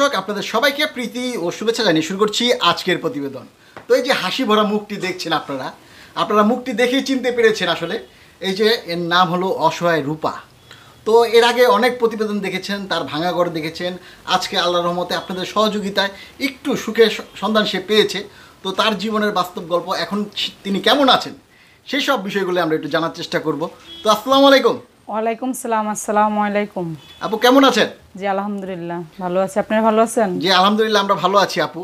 দর্শক আপনাদের সবাইকে প্রীতি ও শুভেচ্ছা জানিয়ে শুরু করছি আজকের প্রতিবেদন তো এই যে হাসি ভরা মুখটি দেখছেন আপনারা আপনারা মুখটি দেখেই চিনতে পেরেছেন আসলে এই যে এর নাম হলো অসহায় রূপা তো এর আগে অনেক প্রতিবেদন দেখেছেন তার ভাঙা ঘর দেখেছেন আজকে আল্লাহ রহমতে আপনাদের সহযোগিতায় একটু সুখে সন্ধান সে পেয়েছে তো তার জীবনের বাস্তব গল্প এখন তিনি কেমন আছেন সেই সব বিষয়গুলো আমরা একটু জানার চেষ্টা করব তো আসসালামু আলাইকুম ওয়ালাইকুম সালাম আসসালামু আলাইকুম আপু কেমন আছেন জি আলহামদুলিল্লাহ ভালো আছি আপনারা ভালো আছেন জি আলহামদুলিল্লাহ আমরা ভালো আছি আপু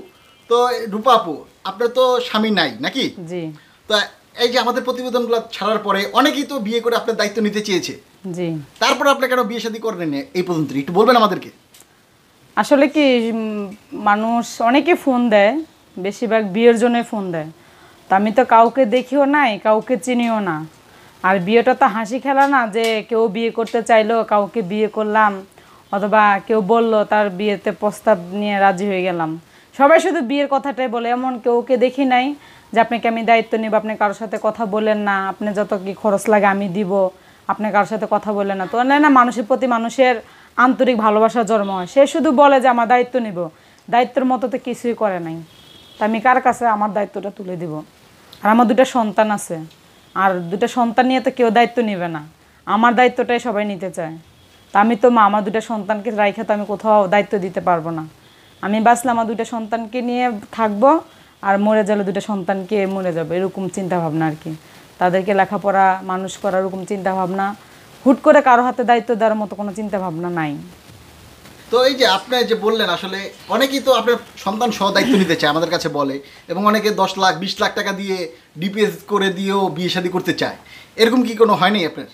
তো রূপা আপু আপনার তো স্বামী নাই নাকি জি তো এই যে আমাদের প্রতিবেদনগুলো ছাড়ার পরে অনেকেই তো বিয়ে করে আপনার দায়িত্ব নিতে চেয়েছে জি তারপর আপনি কেন বিয়ে শাদী করেন এই পর্যন্ত একটু বলবেন আমাদেরকে আসলে কি মানুষ অনেকে ফোন দেয় বেশিরভাগ বিয়ের জন্য ফোন দেয় তা আমি তো কাউকে দেখিও নাই কাউকে চিনিও না আর বিয়েটা তো হাসি খেলা না যে কেউ বিয়ে করতে চাইলো কাউকে বিয়ে করলাম অথবা কেউ বলল তার বিয়েতে প্রস্তাব নিয়ে রাজি হয়ে গেলাম সবাই শুধু বিয়ের কথাটাই বলে এমন কেউকে দেখি নাই যে আপনাকে আমি দায়িত্ব নিব আপনি কারোর সাথে কথা বলেন না আপনি যত কি খরচ লাগে আমি দিব আপনি কারোর সাথে কথা বলেন না তো না মানুষের প্রতি মানুষের আন্তরিক ভালোবাসা জন্ম হয় সে শুধু বলে যে আমার দায়িত্ব নিব দায়িত্বের মতো তো কিছুই করে নাই তা আমি কার কাছে আমার দায়িত্বটা তুলে দিব আর আমার দুটা সন্তান আছে আর দুটা সন্তান নিয়ে তো কেউ দায়িত্ব নেবে না আমার দায়িত্বটাই সবাই নিতে চায় তা আমি তো মা আমার দুটা সন্তানকে রাইখে তো আমি কোথাও দায়িত্ব দিতে পারবো না আমি বাঁচলে আমার দুইটা সন্তানকে নিয়ে থাকবো আর মরে গেলে দুটা সন্তানকে মরে যাবে এরকম চিন্তাভাবনা আর কি তাদেরকে লেখাপড়া মানুষ করা এরকম চিন্তাভাবনা হুট করে কারো হাতে দায়িত্ব দেওয়ার মতো কোনো চিন্তাভাবনা নাই তো এই যে আপনি যে বললেন আসলে অনেকেই তো আপনার সন্তান সহ নিতে চায় আমাদের কাছে বলে এবং অনেকে দশ লাখ বিশ লাখ টাকা দিয়ে ডিপিএস করে দিয়েও বিয়ে শাদি করতে চায় এরকম কি কোনো হয়নি আপনার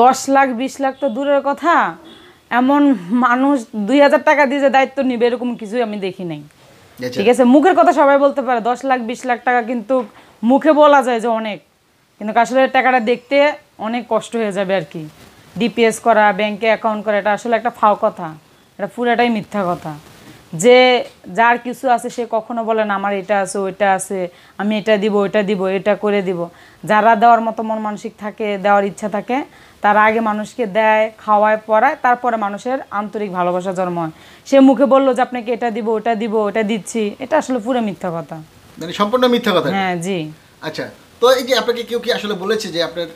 দশ লাখ বিশ লাখ তো দূরের কথা এমন মানুষ দুই হাজার টাকা দিয়ে যে দায়িত্ব নিবে এরকম কিছুই আমি দেখি নাই আচ্ছা। ঠিক আছে মুখের কথা সবাই বলতে পারে দশ লাখ বিশ লাখ টাকা কিন্তু মুখে বলা যায় যে অনেক কিন্তু আসলে টাকাটা দেখতে অনেক কষ্ট হয়ে যাবে আর কি ডিপিএস করা ব্যাংকে অ্যাকাউন্ট করা এটা আসলে একটা ফাও কথা এটা পুরাটাই মিথ্যা কথা যে যার কিছু আছে সে কখনো বলে না আমার এটা আছে ওইটা আছে আমি এটা দিব ওইটা দিব এটা করে দিব যারা দেওয়ার মতো মন মানসিক থাকে দেওয়ার ইচ্ছা থাকে তারা আগে মানুষকে দেয় খাওয়ায় পড়ায় তারপরে মানুষের আন্তরিক ভালোবাসা জন্ম হয় সে মুখে বললো যে আপনাকে এটা দিব ওটা দিব ওটা দিচ্ছি এটা আসলে পুরো মিথ্যা কথা মানে সম্পূর্ণ মিথ্যা কথা হ্যাঁ জি আচ্ছা তো এই যে আপনাকে কেউ কি আসলে বলেছে যে আপনার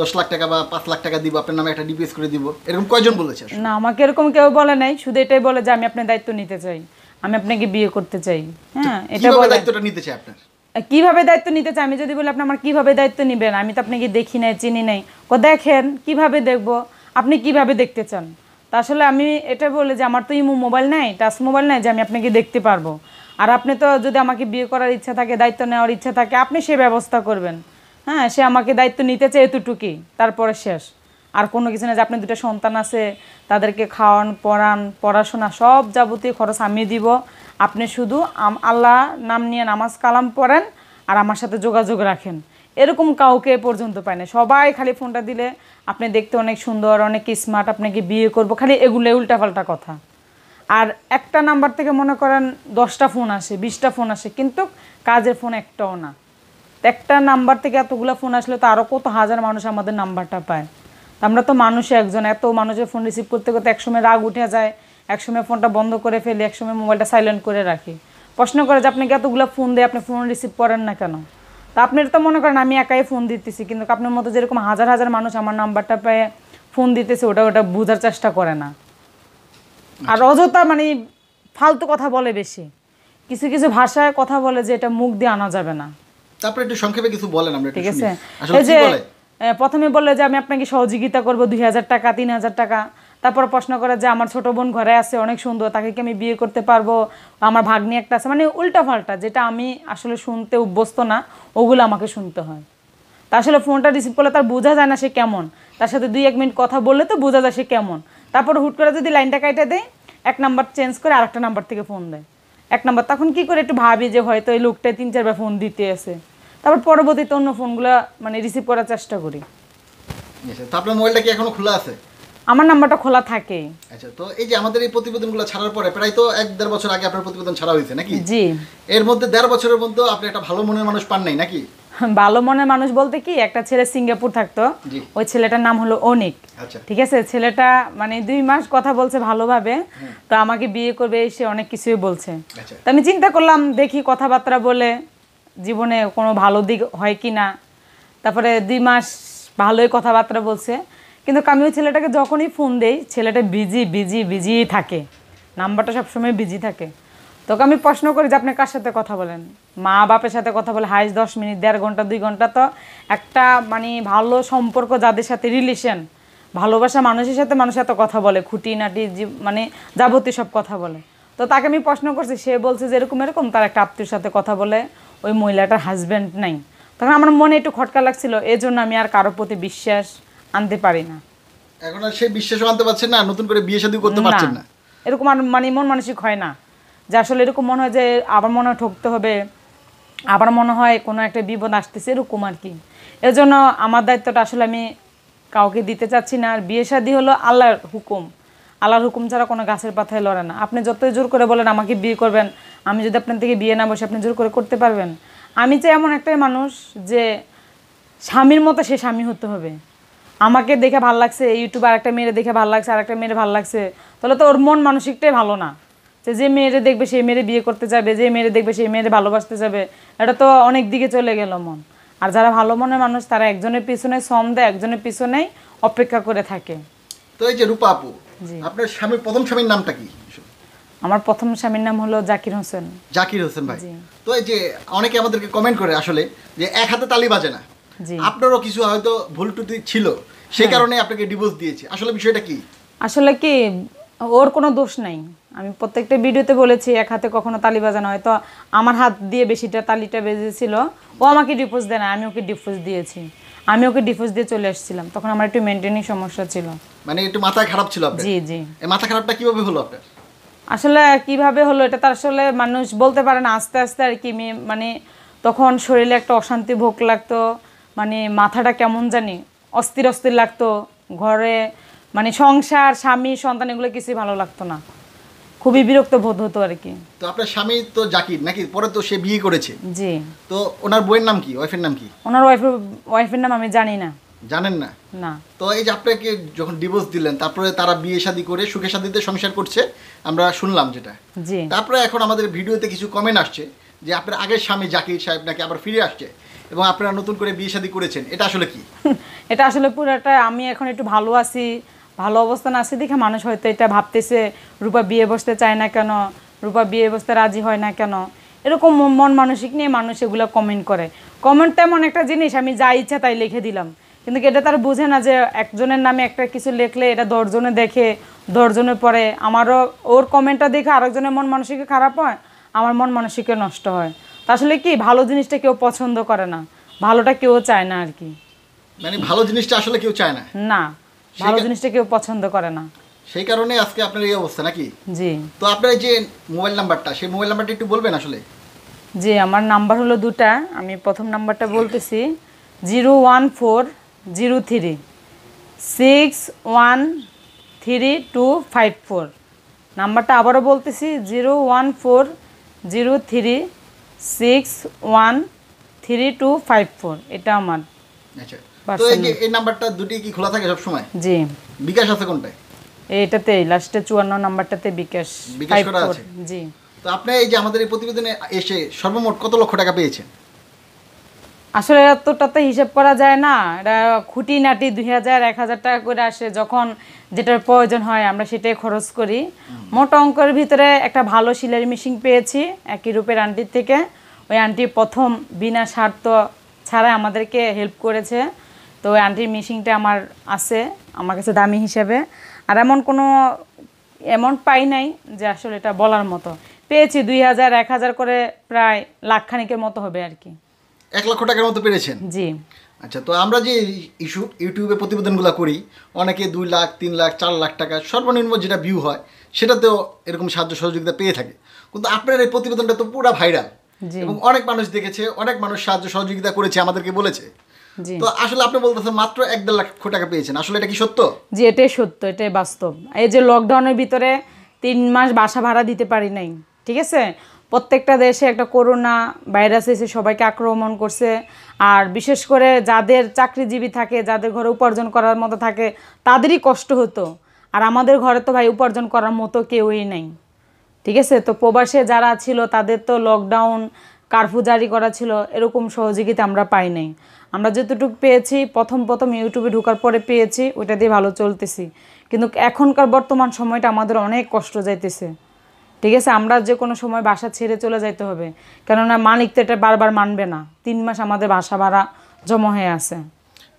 দশ লাখ টাকা বা পাঁচ লাখ টাকা দিব আপনার নামে একটা ডিপিএস করে দিব এরকম কয়জন বলেছে না আমাকে এরকম কেউ বলে নাই শুধু এটাই বলে যে আমি আপনার দায়িত্ব নিতে চাই আমি আপনাকে বিয়ে করতে চাই হ্যাঁ এটা বলে দায়িত্বটা নিতে চাই আপনার কিভাবে দায়িত্ব নিতে চাই আমি যদি বলি আপনি আমার কিভাবে দায়িত্ব নেবেন আমি তো আপনাকে দেখি নাই চিনি নাই ও দেখেন কিভাবে দেখব আপনি কিভাবে দেখতে চান তা আসলে আমি এটা বলে যে আমার তো ইমো মোবাইল নাই টাচ মোবাইল নাই যে আমি আপনাকে দেখতে পারবো আর আপনি তো যদি আমাকে বিয়ে করার ইচ্ছা থাকে দায়িত্ব নেওয়ার ইচ্ছা থাকে আপনি সে ব্যবস্থা করবেন হ্যাঁ সে আমাকে দায়িত্ব নিতে চায় এতটুকুই তারপরে শেষ আর কোনো কিছু না যে আপনি দুটো সন্তান আছে তাদেরকে খাওয়ান পড়ান পড়াশোনা সব যাবতীয় খরচ আমি দিব আপনি শুধু আল্লাহ নাম নিয়ে নামাজ কালাম পড়েন আর আমার সাথে যোগাযোগ রাখেন এরকম কাউকে পর্যন্ত পায় না সবাই খালি ফোনটা দিলে আপনি দেখতে অনেক সুন্দর অনেক স্মার্ট আপনাকে বিয়ে করব খালি এগুলো উল্টাপাল্টা কথা আর একটা নাম্বার থেকে মনে করেন দশটা ফোন আসে বিশটা ফোন আসে কিন্তু কাজের ফোন একটাও না একটা নাম্বার থেকে এতগুলো ফোন আসলে তো আরও কত হাজার মানুষ আমাদের নাম্বারটা পায় আমরা তো মানুষে একজন এত মানুষের ফোন রিসিভ করতে করতে একসময় রাগ উঠে যায় একসময় ফোনটা বন্ধ করে ফেলি একসময় মোবাইলটা সাইলেন্ট করে রাখি প্রশ্ন করে যে আপনাকে এতগুলো ফোন দেয় আপনি ফোন রিসিভ করেন না কেন তা আপনি তো মনে করেন আমি একাই ফোন দিতেছি কিন্তু আপনার মতো যেরকম হাজার হাজার মানুষ আমার নাম্বারটা পেয়ে ফোন দিতেছে ওটা ওটা বোঝার চেষ্টা করে না আর আচ্ছা। অযথা মানে ফালতু কথা বলে বেশি কিছু কিছু ভাষায় কথা বলে যে এটা মুখ দিয়ে আনা যাবে না তারপরে একটু সংক্ষেপে কিছু বলেন আমরা ঠিক আছে এই যে প্রথমে বললে যে আমি আপনাকে সহযোগিতা করব দুই হাজার টাকা তিন হাজার টাকা তারপর প্রশ্ন করে যে আমার ছোট বোন ঘরে আছে অনেক সুন্দর তাকে কি আমি বিয়ে করতে পারবো আমার ভাগ্নি একটা আছে মানে উল্টা ফাল্টা যেটা আমি আসলে শুনতে অভ্যস্ত না ওগুলো আমাকে শুনতে হয় তা আসলে ফোনটা রিসিভ করলে তার বোঝা যায় না সে কেমন তার সাথে দুই এক মিনিট কথা বললে তো বোঝা যায় সে কেমন তারপর হুট করে যদি লাইনটা কাইটা দেয় এক নাম্বার চেঞ্জ করে আর একটা নাম্বার থেকে ফোন দেয় এক নাম্বার তখন কি করে একটু ভাবি যে হয়তো এই লোকটাই তিন চারবার ফোন দিতে আছে তারপর পরবর্তীতে অন্য ফোনগুলো মানে রিসিভ করার চেষ্টা করি আচ্ছা, তো আপনার মোবাইলটা কি এখনো খোলা আছে আমার নাম্বারটা খোলা থাকে আচ্ছা তো এই যে আমাদের এই প্রতিবেদনগুলো ছাড়ার পরে প্রায় তো এক দেড় বছর আগে আপনার প্রতিবেদন ছাড়া হয়েছে নাকি জি এর মধ্যে দেড় বছরের মধ্যে আপনি একটা ভালো মনের মানুষ পান নাই নাকি ভালো মনের মানুষ বলতে কি একটা ছেলে সিঙ্গাপুর থাকতো ওই ছেলেটার নাম হলো অনিক আচ্ছা। ঠিক আছে ছেলেটা মানে দুই মাস কথা বলছে ভালোভাবে তো আমাকে বিয়ে করবে এসে অনেক কিছুই বলছে আচ্ছা। তো আমি চিন্তা করলাম দেখি কথাবার্তা বলে জীবনে কোনো ভালো দিক হয় কি না তারপরে দুই মাস ভালোই কথাবার্তা বলছে কিন্তু আমি ওই ছেলেটাকে যখনই ফোন দেই ছেলেটা বিজি বিজি বিজি থাকে নাম্বারটা সবসময় বিজি থাকে তোকে আমি প্রশ্ন করি যে আপনি কার সাথে কথা বলেন মা বাপের সাথে কথা বলে হাইস দশ মিনিট দেড় ঘন্টা দুই ঘন্টা তো একটা মানে ভালো সম্পর্ক যাদের সাথে রিলেশন ভালোবাসা মানুষের সাথে মানুষ এত কথা বলে খুঁটি নাটি মানে যাবতীয় সব কথা বলে তো তাকে আমি প্রশ্ন করছি সে বলছে যে এরকম এরকম তার একটা আত্মীয়র সাথে কথা বলে ওই মহিলাটার হাজব্যান্ড নাই তখন আমার মনে একটু খটকা লাগছিল এজন্য আমি আর কারোর প্রতি বিশ্বাস আনতে পারি না এখন আর সেই বিশ্বাসও আনতে পারছেন না নতুন করে বিয়ে শাদী করতে পারছেন না এরকম আর মানে মন মানসিক হয় না যে আসলে এরকম মনে হয় যে আবার মনে ঠকতে হবে আবার মনে হয় কোনো একটা বিপদ আসতেছে এরকম আর কি এজন্য আমার দায়িত্বটা আসলে আমি কাউকে দিতে চাচ্ছি না আর বিয়ে শাদি হলো আল্লাহর হুকুম আল্লাহর হুকুম ছাড়া কোনো গাছের পাথায় লড়ে না আপনি যতই জোর করে বলেন আমাকে বিয়ে করবেন আমি যদি আপনার থেকে বিয়ে না বসে আপনি জোর করে করতে পারবেন আমি চাই এমন একটাই মানুষ যে স্বামীর মতো সে স্বামী হতে হবে আমাকে দেখে ভাল লাগছে ইউটিউবে আর একটা মেয়ের দেখে ভাল লাগছে আর একটা মেয়ের ভাল লাগছে তাহলে তো ওর মন মানসিকটাই ভালো না যে যে মেয়েরে দেখবে সেই মেয়েরে বিয়ে করতে যাবে যে মেয়েরে দেখবে সেই মেয়েরে ভালোবাসতে যাবে এটা তো অনেক দিকে চলে গেল মন আর যারা ভালো মনের মানুষ তারা একজনের পিছনে শ্রম দেয় একজনের পিছনেই অপেক্ষা করে থাকে তো এই যে রূপাপু আপনার স্বামী প্রথম স্বামীর নামটা কি আমার প্রথম স্বামীর নাম হলো জাকির হোসেন জাকির হোসেন ভাই তো এই যে অনেকে আমাদেরকে কমেন্ট করে আসলে যে এক হাতে তালি বাজে না আপনারও কিছু হয়তো ভুল টুটি ছিল সেই হ্যাঁ। কারণে আপনাকে ডিভোর্স দিয়েছে আসলে বিষয়টা কি আসলে কি ওর কোনো দোষ নাই আমি প্রত্যেকটা ভিডিওতে বলেছি এক হাতে কখনো তালি বাজানো হয় তো আমার হাত দিয়ে বেশিটা তালিটা বেজেছিল ও আমাকে ডিভোর্স দেয় না আমি ওকে ডিভোর্স দিয়েছি আমি ওকে ডিফোর্স দিয়ে চলে আসছিলাম তখন আমার একটু মেনটেনিং সমস্যা ছিল মানে একটু মাথা খারাপ ছিল জি জি এই মাথা খারাপটা কিভাবে হলো আপনার আসলে কিভাবে হলো এটা তো আসলে মানুষ বলতে পারে না আস্তে আস্তে আর কি মানে তখন শরীরে একটা অশান্তি ভোগ লাগতো মানে মাথাটা কেমন জানি অস্থির অস্থির লাগতো ঘরে মানে সংসার স্বামী সন্তান এগুলো কিছুই ভালো লাগতো না খুবই বিরক্ত বোধ হতো আর কি তো আপনার স্বামী তো জাকির নাকি পরে তো সে বিয়ে করেছে জি তো ওনার বইয়ের নাম কি ওয়াইফের নাম কি ওনার ওয়াইফের ওয়াইফের নাম আমি জানি না জানেন না না তো এই যে আপনাকে যখন ডিভোর্স দিলেন তারপরে তারা বিয়ে শাদী করে সুখে শাদীতে সংসার করছে আমরা শুনলাম যেটা জি তারপরে এখন আমাদের ভিডিওতে কিছু কমেন্ট আসছে যে আপনার আগের স্বামী জাকির সাহেব নাকি আবার ফিরে আসছে এবং আপনারা নতুন করে বিয়ে শাদী করেছেন এটা আসলে কি এটা আসলে পুরোটা আমি এখন একটু ভালো আছি ভালো অবস্থান আছে দেখে মানুষ হয়তো এটা ভাবতেছে রূপা বিয়ে বসতে চায় না কেন রূপা বিয়ে বসতে রাজি হয় না কেন এরকম মন মানসিক নিয়ে মানুষ এগুলো কমেন্ট করে কমেন্ট তেমন একটা জিনিস আমি যা ইচ্ছা তাই লিখে দিলাম কিন্তু এটা তার বুঝে না যে একজনের নামে একটা কিছু লিখলে এটা দশজনে দেখে দশজনে পড়ে আমারও ওর কমেন্টটা দেখে আরেকজনের মন মানসিকে খারাপ হয় আমার মন মানসিকে নষ্ট হয় তা আসলে কি ভালো জিনিসটা কেউ পছন্দ করে না ভালোটা কেউ চায় না আর কি মানে ভালো জিনিসটা আসলে কেউ চায় না না ভালো জিনিসটা কেউ পছন্দ করে না সেই কারণে আজকে আপনার এই অবস্থা নাকি জি তো আপনার যে মোবাইল নাম্বারটা সেই মোবাইল নাম্বারটা একটু বলবেন আসলে জি আমার নাম্বার হলো দুটা আমি প্রথম নাম্বারটা বলতেছি zero one four zero three six one three two five four নাম্বারটা আবারও বলতেছি zero one four zero three six one three two five four এটা আমার আচ্ছা তো এই নাম্বারটা দুটি কি খোলা থাকে সব সময় জি বিকাশ আছে কোনটায় এইটাতে লাস্টে 54 নাম্বারটাতে বিকাশ বিকাশ করা আছে জি তো আপনি এই যে আমাদের এই প্রতিবেদনে এসে সর্বমোট কত লক্ষ টাকা পেয়েছেন আসলে এতটাতে হিসাব করা যায় না এটা খুঁটি নাটি দুই হাজার এক হাজার টাকা করে আসে যখন যেটার প্রয়োজন হয় আমরা সেটাই খরচ করি মোট অঙ্কের ভিতরে একটা ভালো সিলাই মেশিন পেয়েছি একই রূপের আন্টির থেকে ওই আন্টি প্রথম বিনা স্বার্থ ছাড়া আমাদেরকে হেল্প করেছে তো ওই আন্টির মিশিংটা আমার আছে আমার কাছে দামি হিসেবে আর এমন কোনো এমন পাই নাই যে আসলে এটা বলার মতো পেয়েছি দুই হাজার এক হাজার করে প্রায় লাখখানিকের মতো হবে আর কি এক লক্ষ টাকার মতো পেরেছেন জি আচ্ছা তো আমরা যে ইস্যু ইউটিউবে প্রতিবেদনগুলো করি অনেকে দুই লাখ তিন লাখ চার লাখ টাকা সর্বনিম্ন যেটা ভিউ হয় সেটাতেও এরকম সাহায্য সহযোগিতা পেয়ে থাকে কিন্তু আপনার এই প্রতিবেদনটা তো পুরো ভাইরাল এবং অনেক মানুষ দেখেছে অনেক মানুষ সাহায্য সহযোগিতা করেছে আমাদেরকে বলেছে তো আসলে আপনি বলতেছেন মাত্র এক দেড় লাখ টাকা পেয়েছেন আসলে এটা কি সত্য জি এটাই সত্য এটাই বাস্তব এই যে লকডাউনের ভিতরে তিন মাস বাসা ভাড়া দিতে পারি নাই ঠিক আছে প্রত্যেকটা দেশে একটা করোনা ভাইরাস এসে সবাইকে আক্রমণ করছে আর বিশেষ করে যাদের চাকরিজীবী থাকে যাদের ঘরে উপার্জন করার মতো থাকে তাদেরই কষ্ট হতো আর আমাদের ঘরে তো ভাই উপার্জন করার মতো কেউই নাই ঠিক আছে তো প্রবাসে যারা ছিল তাদের তো লকডাউন কার্ফু জারি করা ছিল এরকম সহযোগিতা আমরা পাই নাই আমরা যতটুকু পেয়েছি প্রথম প্রথম ইউটিউবে ঢোকার পরে পেয়েছি ওইটা দিয়ে ভালো চলতেছি কিন্তু এখনকার বর্তমান সময়টা আমাদের অনেক কষ্ট যাইতেছে ঠিক আছে আমরা যে কোনো সময় বাসা ছেড়ে চলে যাইতে হবে কেননা মালিক তো এটা বারবার মানবে না তিন মাস আমাদের বাসা ভাড়া জমা হয়ে আছে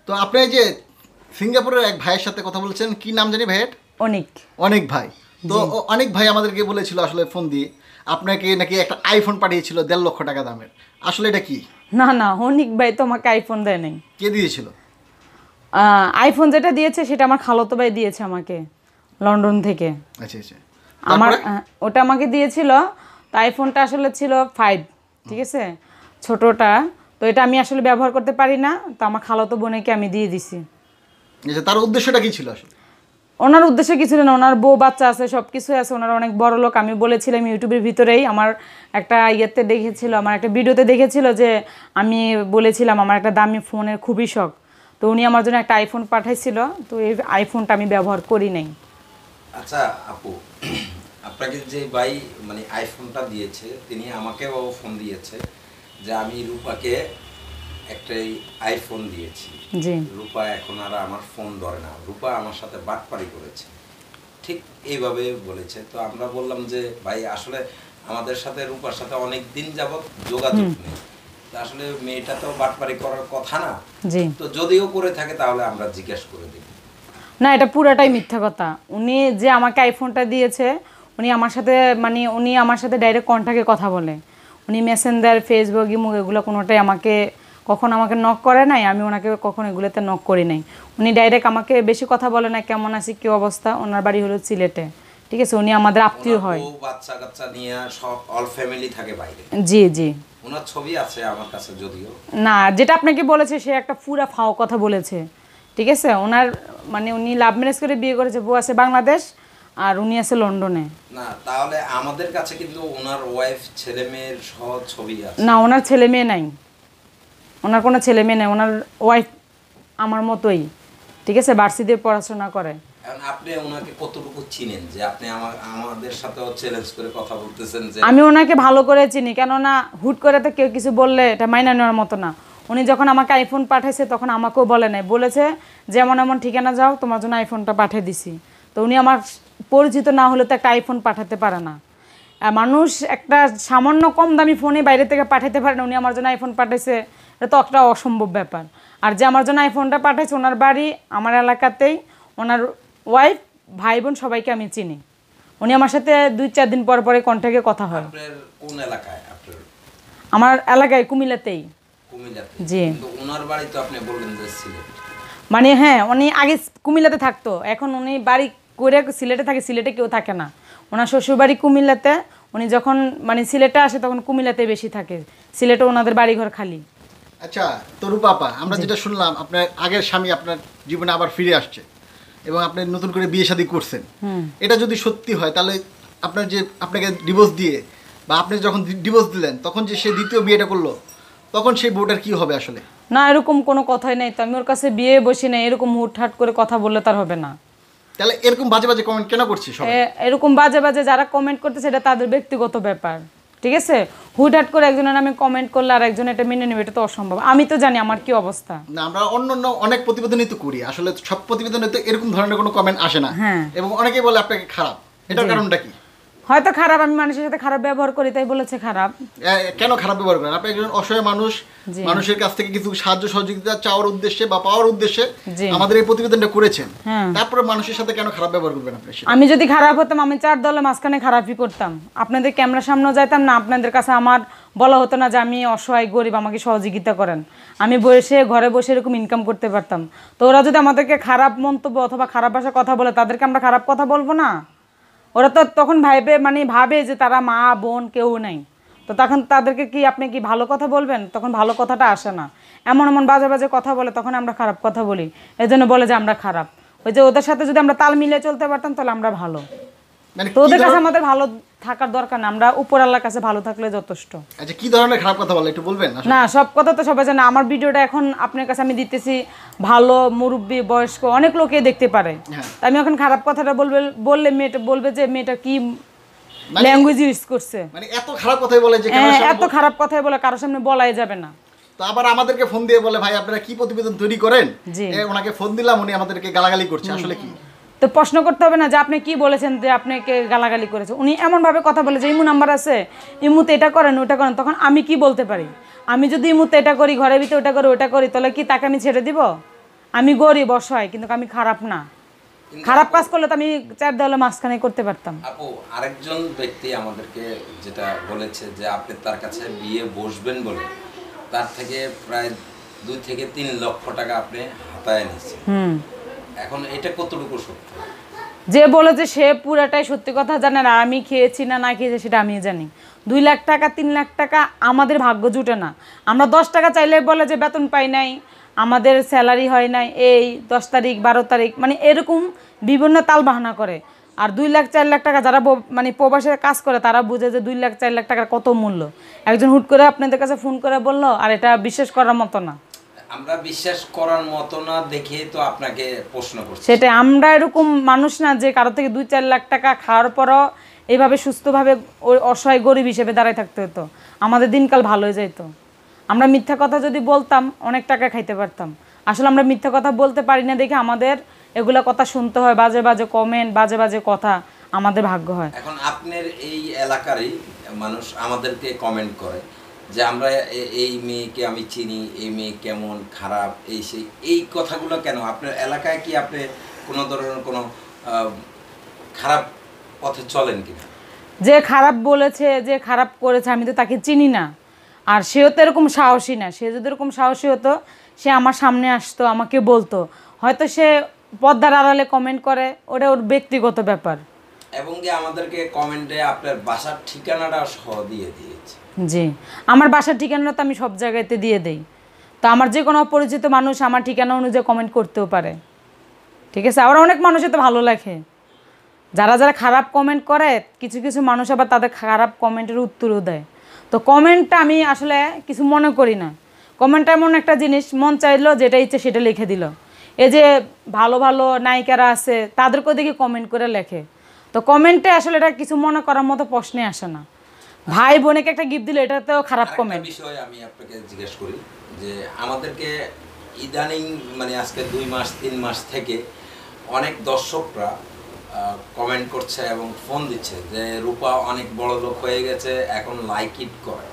তো আপনি যে সিঙ্গাপুরের এক ভাইয়ের সাথে কথা বলেছেন কি নাম জানি ভাইয়ের অনেক অনেক ভাই তো অনেক ভাই আমাদেরকে বলেছিল আসলে ফোন দিয়ে আপনাকে নাকি একটা আইফোন পাঠিয়েছিল দেড় লক্ষ টাকা দামের আসলে এটা কি না না হনিক ভাই তোমাকে আইফোন দেয় নাই কে দিয়েছিল আইফোন যেটা দিয়েছে সেটা আমার খালতো ভাই দিয়েছে আমাকে লন্ডন থেকে আচ্ছা আচ্ছা আমার ওটা আমাকে দিয়েছিল তো আইফোনটা আসলে ছিল ফাইভ ঠিক আছে ছোটটা তো এটা আমি আসলে ব্যবহার করতে পারি না তো আমার খালতো বোনেকে আমি দিয়ে দিছি আচ্ছা, তার উদ্দেশ্যটা কি ছিল আসলে ওনার উদ্দেশ্যে কিছু না ওনার বউ বাচ্চা আছে সব কিছুই আছে ওনার অনেক বড় লোক আমি বলেছিলাম ইউটিউবের ভিতরেই আমার একটা ইয়েতে দেখেছিল আমার একটা ভিডিওতে দেখেছিল যে আমি বলেছিলাম আমার একটা দামি ফোনের খুবই শখ তো উনি আমার জন্য একটা আইফোন পাঠাইছিল তো এই আইফোনটা আমি ব্যবহার করি নাই আচ্ছা আপু আপনাকে যে ভাই মানে আইফোনটা দিয়েছে তিনি আমাকেও ফোন দিয়েছে যে আমি রূপাকে একটা আইফোন দিয়েছি রূপা এখন আর আমার ফোন ধরে না রূপা আমার সাথে বাটপাড়ি করেছে ঠিক এইভাবে বলেছে তো আমরা বললাম যে ভাই আসলে আমাদের সাথে রূপার সাথে অনেক দিন যাবৎ যোগাযোগ নেই আসলে মেয়েটা তো বাটপাড়ি করার কথা না তো যদিও করে থাকে তাহলে আমরা জিজ্ঞেস করে দেব না এটা পুরাটাই মিথ্যা কথা উনি যে আমাকে আইফোনটা দিয়েছে উনি আমার সাথে মানে উনি আমার সাথে ডাইরেক্ট কন্ট্যাক্টে কথা বলে উনি মেসেঞ্জার ফেসবুক ইমুক এগুলো কোনোটাই আমাকে কখন আমাকে নক করে নাই আমি ওনাকে কখন এগুলোতে নক করি নাই উনি ডাইরেক্ট আমাকে বেশি কথা বলে না কেমন আছি কী অবস্থা ওনার বাড়ি হলো সিলেটে ঠিক আছে উনি আমাদের আত্মীয় হয় বাচ্চা কাচ্চা নিয়ে সব অল ফ্যামিলি থাকে বাইরে জি জি ওনার ছবি আছে আমার কাছে যদিও না যেটা আপনাকে বলেছে সে একটা পুরা ফাও কথা বলেছে ঠিক আছে ওনার মানে উনি লাভ ম্যারেজ করে বিয়ে করেছে বউ আছে বাংলাদেশ আর উনি আছে লন্ডনে না তাহলে আমাদের কাছে কিন্তু ওনার ওয়াইফ ছেলে মেয়ের সহ ছবি আছে না ওনার ছেলে মেয়ে নাই ওনার কোনো ছেলে মেয়ে নেই ওনার ওয়াইফ আমার মতোই ঠিক আছে দিয়ে পড়াশোনা করে আমি ওনাকে ভালো করে চিনি কেননা হুট করে তো কেউ কিছু বললে এটা মাইনা নেওয়ার মতো না উনি যখন আমাকে আইফোন পাঠাইছে তখন আমাকেও বলে নাই বলেছে যেমন এমন ঠিকানা যাও তোমার জন্য আইফোনটা পাঠিয়ে দিছি তো উনি আমার পরিচিত না হলে তো একটা আইফোন পাঠাতে পারে না মানুষ একটা সামান্য কম দামি ফোনে বাইরে থেকে পাঠাতে পারে না উনি আমার জন্য আইফোন পাঠাইছে এটা তো একটা অসম্ভব ব্যাপার আর যে আমার জন্য আইফোনটা পাঠাইছে ওনার বাড়ি আমার এলাকাতেই ওনার ওয়াইফ ভাই বোন সবাইকে আমি চিনি উনি আমার সাথে দুই চার দিন পর পরে কন্ট্যাক্টে কথা হয় কোন এলাকায় আমার এলাকায় কুমিল্লাতেই জি ওনার বাড়ি তো আপনি বললেন যে মানে হ্যাঁ উনি আগে কুমিল্লাতে থাকতো এখন উনি বাড়ি করে সিলেটে থাকে সিলেটে কেউ থাকে না ওনার শ্বশুর বাড়ি কুমিল্লাতে উনি যখন মানে সিলেটে আসে তখন কুমিল্লাতে বেশি থাকে সিলেটে ওনাদের বাড়িঘর খালি আচ্ছা তরু পাপা আমরা যেটা শুনলাম আপনার আগের স্বামী আপনার জীবনে আবার ফিরে আসছে এবং আপনি নতুন করে বিয়ে শাদী করছেন এটা যদি সত্যি হয় তাহলে আপনার যে আপনাকে ডিভোর্স দিয়ে বা আপনি যখন ডিভোর্স দিলেন তখন যে সে দ্বিতীয় বিয়েটা করলো তখন সেই বউটার কি হবে আসলে না এরকম কোনো কথাই নাই তো আমি ওর কাছে বিয়ে বসি না এরকম করে কথা বললে তার হবে না তাহলে এরকম বাজে বাজে কমেন্ট কেন করছিস এরকম বাজে বাজে যারা কমেন্ট করতেছে এটা তাদের ব্যক্তিগত ব্যাপার ঠিক আছে হুটহাট করে একজনের নামে কমেন্ট করলে আর একজন এটা মেনে নেবে এটা তো অসম্ভব আমি তো জানি আমার কি অবস্থা না আমরা অন্য অন্য অনেক প্রতিবেদনই তো করি আসলে সব প্রতিবেদনে তো এরকম ধরনের কোনো কমেন্ট আসে না হ্যাঁ। এবং অনেকেই বলে আপনাকে খারাপ এটার কারণটা কি হয়তো খারাপ আমি মানুষের সাথে খারাপ ব্যবহার করি তাই বলেছে খারাপ কেন খারাপ ব্যবহার করেন আপনি একজন অসহায় মানুষ মানুষের কাছ থেকে কিছু সাহায্য সহযোগিতা চাওয়ার উদ্দেশ্যে বা পাওয়ার উদ্দেশ্যে আমাদের এই প্রতিবেদনটা করেছেন হ্যাঁ। তারপরে মানুষের সাথে কেন খারাপ ব্যবহার করবেন আপনি আমি যদি খারাপ হতাম আমি চার দলে মাঝখানে খারাপই করতাম আপনাদের ক্যামেরা সামনে যাইতাম না আপনাদের কাছে আমার বলা হতো না যে আমি অসহায় গরিব আমাকে সহযোগিতা করেন আমি বসে ঘরে বসে এরকম ইনকাম করতে পারতাম তো ওরা যদি আমাদেরকে খারাপ মন্তব্য অথবা খারাপ ভাষা কথা বলে তাদেরকে আমরা খারাপ কথা বলবো না ওরা তো তখন ভাইবে মানে ভাবে যে তারা মা বোন কেউ নেই তো তখন তাদেরকে কি আপনি কি ভালো কথা বলবেন তখন ভালো কথাটা আসে না এমন এমন বাজে বাজে কথা বলে তখন আমরা খারাপ কথা বলি এই জন্য বলে যে আমরা খারাপ ওই যে ওদের সাথে যদি আমরা তাল মিলিয়ে চলতে পারতাম তাহলে আমরা ভালো মানে তো ওদের কাছে আমাদের ভালো থাকার দরকার না আমরা উপর আল্লাহর কাছে ভালো থাকলে যথেষ্ট আচ্ছা কি ধরনের খারাপ কথা বলে একটু বলবেন না সব কথা তো সবাই জানে আমার ভিডিওটা এখন আপনার কাছে আমি দিতেছি ভালো মুরব্বী বয়স্ক অনেক লোকে দেখতে পারে হ্যাঁ। আমি এখন খারাপ কথাটা বলবে বললে মেয়েটা বলবে যে মেয়েটা কি ল্যাঙ্গুয়েজ মানে ইউজ করছে মানে এত খারাপ কথাই বলে যে হ্যাঁ, এত খারাপ কথাই বলে কারোর সামনে বলাই যাবে না আবার আমাদেরকে ফোন দিয়ে বলে ভাই আপনারা কি প্রতিবেদন তৈরি করেন ওনাকে ফোন দিলাম উনি আমাদেরকে গালাগালি করছে আসলে কি তো প্রশ্ন করতে হবে না যে আপনি কি বলেছেন যে আপনাকে গালাগালি করেছে উনি এমনভাবে কথা বলে যে ইমু নাম্বার আছে ইমুতে এটা করেন ওটা করেন তখন আমি কি বলতে পারি আমি যদি ইমুতে এটা করি ঘরের ভিতরে ওটা করি ওটা করি তাহলে কি তাকে আমি ছেড়ে দিব আমি গরিব অসহায় কিন্তু আমি খারাপ না খারাপ কাজ করলে তো আমি চার দেওয়ালে মাঝখানে করতে পারতাম আপু আরেকজন ব্যক্তি আমাদেরকে যেটা বলেছে যে আপনি তার কাছে বিয়ে বসবেন বলে তার থেকে প্রায় দুই থেকে তিন লক্ষ টাকা আপনি হাতায় নিয়েছেন এখন এটা কতটুকু সত্য যে বলে যে সে পুরাটাই সত্যি কথা জানে না আমি খেয়েছি না না খেয়েছি সেটা আমি জানি দুই লাখ টাকা তিন লাখ টাকা আমাদের ভাগ্য জুটে না আমরা দশ টাকা চাইলে বলে যে বেতন পাই নাই আমাদের স্যালারি হয় নাই এই দশ তারিখ বারো তারিখ মানে এরকম বিভিন্ন তাল বাহানা করে আর দুই লাখ চার লাখ টাকা যারা মানে প্রবাসে কাজ করে তারা বুঝে যে দুই লাখ চার লাখ টাকার কত মূল্য একজন হুট করে আপনাদের কাছে ফোন করে বললো আর এটা বিশ্বাস করার মতো না আমরা বিশ্বাস করার মতো না দেখে তো আপনাকে প্রশ্ন করছি সেটা আমরা এরকম মানুষ না যে কারো থেকে দুই চার লাখ টাকা খাওয়ার পরও এইভাবে সুস্থভাবে অসহায় গরিব হিসেবে দাঁড়ায় থাকতে হতো আমাদের দিনকাল ভালো হয়ে যেত আমরা মিথ্যা কথা যদি বলতাম অনেক টাকা খাইতে পারতাম আসলে আমরা মিথ্যা কথা বলতে পারি না দেখে আমাদের এগুলো কথা শুনতে হয় বাজে বাজে কমেন্ট বাজে বাজে কথা আমাদের ভাগ্য হয় এখন আপনার এই এলাকারই মানুষ আমাদেরকে কমেন্ট করে যে আমরা এই মেয়েকে আমি চিনি এই মেয়ে কেমন খারাপ এই সেই এই কথাগুলো কেন আপনার এলাকায় কি আপনি কোনো ধরনের কোনো খারাপ পথে চলেন কিনা যে খারাপ বলেছে যে খারাপ করেছে আমি তো তাকে চিনি না আর সেও তো এরকম সাহসী না সে যদি এরকম সাহসী হতো সে আমার সামনে আসতো আমাকে বলতো হয়তো সে পদ্মার আড়ালে কমেন্ট করে ওটা ওর ব্যক্তিগত ব্যাপার এবং আমাদেরকে কমেন্টে আপনার বাসার ঠিকানাটা সহ দিয়ে দিয়েছে জি আমার বাসার ঠিকানাটা তো আমি সব জায়গাতে দিয়ে দেই তো আমার যে কোনো অপরিচিত মানুষ আমার ঠিকানা অনুযায়ী কমেন্ট করতেও পারে ঠিক আছে আবার অনেক মানুষ এতে ভালো লাগে যারা যারা খারাপ কমেন্ট করে কিছু কিছু মানুষ আবার তাদের খারাপ কমেন্টের উত্তরও দেয় তো কমেন্টটা আমি আসলে কিছু মনে করি না কমেন্টটা এমন একটা জিনিস মন চাইলো যেটা ইচ্ছে সেটা লিখে দিল এই যে ভালো ভালো নায়িকারা আছে তাদেরকেও দেখি কমেন্ট করে লেখে তো কমেন্টে আসলে এটা কিছু মনে করার মতো প্রশ্নে আসে না ভাই বোনকে একটা গিফট দিলে এটা তো খারাপ কমেন্ট বিষয় আমি আপনাকে জিজ্ঞেস করি যে আমাদেরকে ইদানিং মানে আজকে দুই মাস তিন মাস থেকে অনেক দর্শকরা কমেন্ট করছে এবং ফোন দিচ্ছে যে রূপা অনেক বড় লোক হয়ে গেছে এখন লাইক ইট করে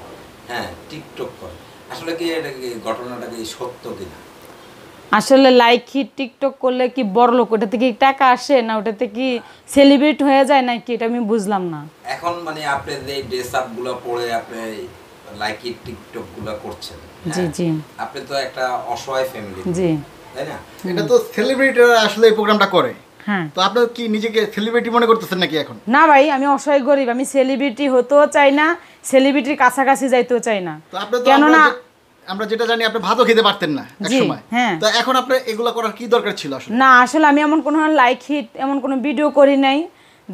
হ্যাঁ টিকটক করে আসলে কি এটা কি ঘটনাটা কি সত্য কিনা আসলে লাইক হিট টিকটক করলে কি বড় লোক ওটাতে কি টাকা আসে না ওটাতে কি সেলিব্রেট হয়ে যায় নাকি এটা আমি বুঝলাম না এখন মানে আপনি যে ড্রেস আপগুলো পরে আপনি লাইক হিট টিকটক গুলো করছেন হ্যাঁ? জি জি আপনি তো একটা অসহায় ফ্যামিলি জি তাই না এটা তো সেলিব্রিটিরা আসলে এই প্রোগ্রামটা করে হ্যাঁ তো আপনি কি নিজেকে সেলিব্রিটি মনে করতেছেন নাকি এখন না ভাই আমি অসহায় গরিব আমি সেলিব্রিটি হতেও চাই না সেলিব্রিটির কাছাকাছি যাইতেও চাই না কেননা আমরা যেটা জানি আপনি ভাতও খেতে পারতেন না এক সময় হ্যাঁ। তো এখন আপনার এগুলো করার কি দরকার ছিল আসলে না আসলে আমি এমন কোনো লাইক হিট এমন কোনো ভিডিও করি নাই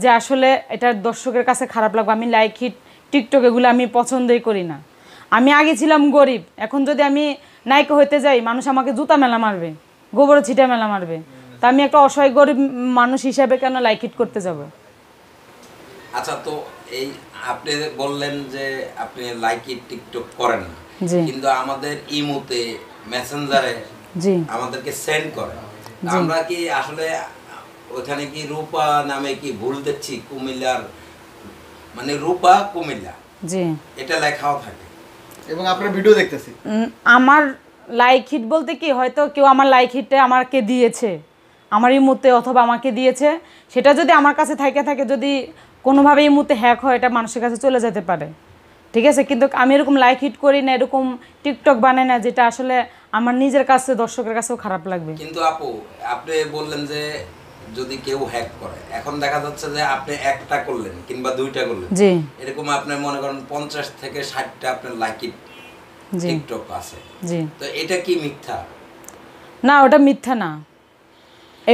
যে আসলে এটা দর্শকের কাছে খারাপ লাগবে আমি লাইক হিট টিকটক এগুলো আমি পছন্দই করি না আমি আগে ছিলাম গরিব এখন যদি আমি নায়িকা হইতে যাই মানুষ আমাকে জুতা মেলা মারবে গোবর ছিটা মেলা মারবে তা আমি একটা অসহায় গরিব মানুষ হিসাবে কেন লাইক হিট করতে যাব আচ্ছা তো এই আপনি বললেন যে আপনি লাইক ইট টিকটক করেন না কিন্তু আমাদের ইমোতে মেসেঞ্জারে আমাদেরকে সেন্ড করে আমরা কি আসলে ওখানে কি রূপা নামে কি ভুল দেখছি কুমিল্লার মানে রূপা কুমিল্লা জি এটা লেখাও থাকে এবং আপনার ভিডিও দেখতেছি আমার লাইক হিট বলতে কি হয়তো কেউ আমার লাইক হিটটা আমাকে দিয়েছে আমার এই মুহূর্তে অথবা আমাকে দিয়েছে সেটা যদি আমার কাছে থাকে থাকে যদি কোনোভাবে এই মুহূর্তে হ্যাক হয় এটা মানুষের কাছে চলে যেতে পারে ঠিক আছে কিন্তু আমি এরকম লাইক হিট করি না এরকম টিকটক বানাই না যেটা আসলে আমার নিজের কাছে দর্শকের কাছেও খারাপ লাগবে কিন্তু আপু আপনি বললেন যে যদি কেউ হ্যাক করে এখন দেখা যাচ্ছে যে আপনি একটা করলেন কিংবা দুইটা করলেন জি এরকম আপনি মনে করেন পঞ্চাশ থেকে ষাটটা আপনার লাইক হিট টিকটক আছে জি তো এটা কি মিথ্যা না ওটা মিথ্যা না